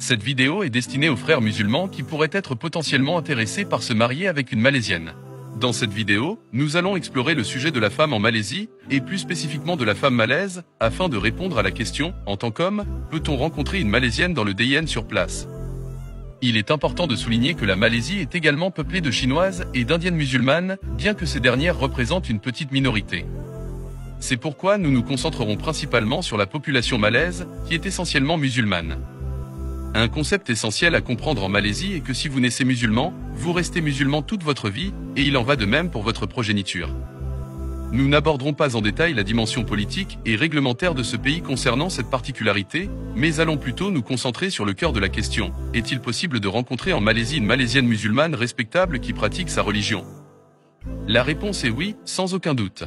Cette vidéo est destinée aux frères musulmans qui pourraient être potentiellement intéressés par se marier avec une Malaisienne. Dans cette vidéo, nous allons explorer le sujet de la femme en Malaisie, et plus spécifiquement de la femme malaise, afin de répondre à la question, en tant qu'homme, peut-on rencontrer une Malaisienne dans le DIN sur place Il est important de souligner que la Malaisie est également peuplée de Chinoises et d'Indiennes musulmanes, bien que ces dernières représentent une petite minorité. C'est pourquoi nous nous concentrerons principalement sur la population malaise, qui est essentiellement musulmane. Un concept essentiel à comprendre en Malaisie est que si vous naissez musulman, vous restez musulman toute votre vie, et il en va de même pour votre progéniture. Nous n'aborderons pas en détail la dimension politique et réglementaire de ce pays concernant cette particularité, mais allons plutôt nous concentrer sur le cœur de la question. Est-il possible de rencontrer en Malaisie une Malaisienne musulmane respectable qui pratique sa religion La réponse est oui, sans aucun doute.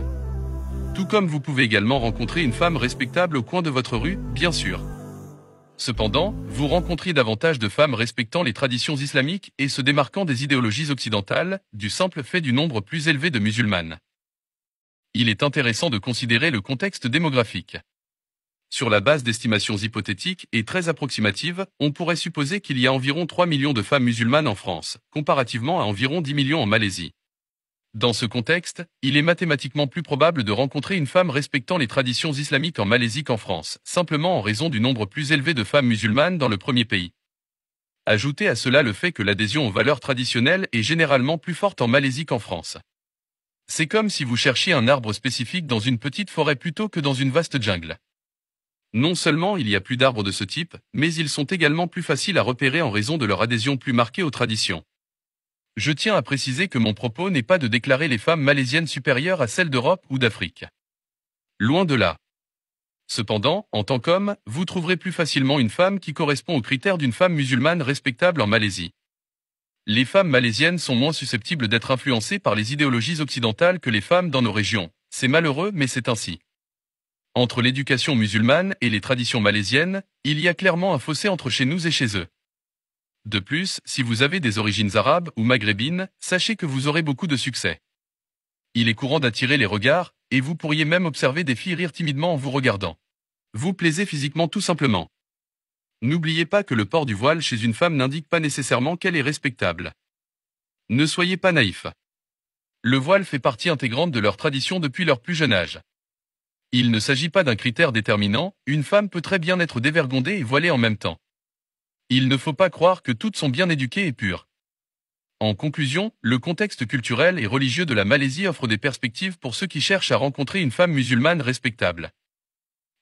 Tout comme vous pouvez également rencontrer une femme respectable au coin de votre rue, bien sûr. Cependant, vous rencontrez davantage de femmes respectant les traditions islamiques et se démarquant des idéologies occidentales, du simple fait du nombre plus élevé de musulmanes. Il est intéressant de considérer le contexte démographique. Sur la base d'estimations hypothétiques et très approximatives, on pourrait supposer qu'il y a environ 3 millions de femmes musulmanes en France, comparativement à environ 10 millions en Malaisie. Dans ce contexte, il est mathématiquement plus probable de rencontrer une femme respectant les traditions islamiques en Malaisie qu'en France, simplement en raison du nombre plus élevé de femmes musulmanes dans le premier pays. Ajoutez à cela le fait que l'adhésion aux valeurs traditionnelles est généralement plus forte en Malaisie qu'en France. C'est comme si vous cherchiez un arbre spécifique dans une petite forêt plutôt que dans une vaste jungle. Non seulement il y a plus d'arbres de ce type, mais ils sont également plus faciles à repérer en raison de leur adhésion plus marquée aux traditions. Je tiens à préciser que mon propos n'est pas de déclarer les femmes malaisiennes supérieures à celles d'Europe ou d'Afrique. Loin de là. Cependant, en tant qu'homme, vous trouverez plus facilement une femme qui correspond aux critères d'une femme musulmane respectable en Malaisie. Les femmes malaisiennes sont moins susceptibles d'être influencées par les idéologies occidentales que les femmes dans nos régions. C'est malheureux, mais c'est ainsi. Entre l'éducation musulmane et les traditions malaisiennes, il y a clairement un fossé entre chez nous et chez eux. De plus, si vous avez des origines arabes ou maghrébines, sachez que vous aurez beaucoup de succès. Il est courant d'attirer les regards, et vous pourriez même observer des filles rire timidement en vous regardant. Vous plaisez physiquement tout simplement. N'oubliez pas que le port du voile chez une femme n'indique pas nécessairement qu'elle est respectable. Ne soyez pas naïf. Le voile fait partie intégrante de leur tradition depuis leur plus jeune âge. Il ne s'agit pas d'un critère déterminant, une femme peut très bien être dévergondée et voilée en même temps. Il ne faut pas croire que toutes sont bien éduquées et pures. En conclusion, le contexte culturel et religieux de la Malaisie offre des perspectives pour ceux qui cherchent à rencontrer une femme musulmane respectable.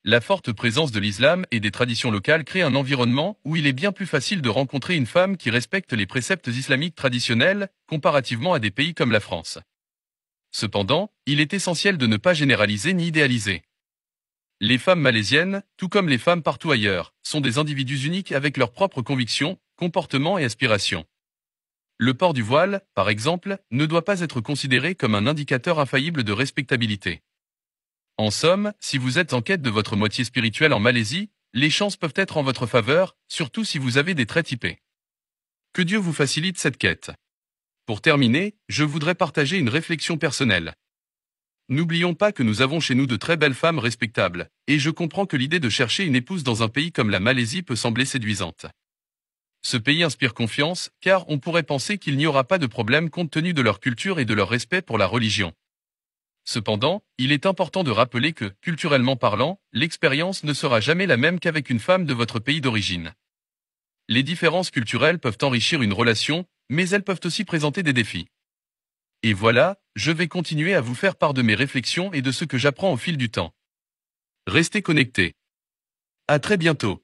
La forte présence de l'islam et des traditions locales crée un environnement où il est bien plus facile de rencontrer une femme qui respecte les préceptes islamiques traditionnels, comparativement à des pays comme la France. Cependant, il est essentiel de ne pas généraliser ni idéaliser. Les femmes malaisiennes, tout comme les femmes partout ailleurs, sont des individus uniques avec leurs propres convictions, comportements et aspirations. Le port du voile, par exemple, ne doit pas être considéré comme un indicateur infaillible de respectabilité. En somme, si vous êtes en quête de votre moitié spirituelle en Malaisie, les chances peuvent être en votre faveur, surtout si vous avez des traits typés. Que Dieu vous facilite cette quête. Pour terminer, je voudrais partager une réflexion personnelle. N'oublions pas que nous avons chez nous de très belles femmes respectables, et je comprends que l'idée de chercher une épouse dans un pays comme la Malaisie peut sembler séduisante. Ce pays inspire confiance, car on pourrait penser qu'il n'y aura pas de problème compte tenu de leur culture et de leur respect pour la religion. Cependant, il est important de rappeler que, culturellement parlant, l'expérience ne sera jamais la même qu'avec une femme de votre pays d'origine. Les différences culturelles peuvent enrichir une relation, mais elles peuvent aussi présenter des défis. Et voilà, je vais continuer à vous faire part de mes réflexions et de ce que j'apprends au fil du temps. Restez connectés. À très bientôt.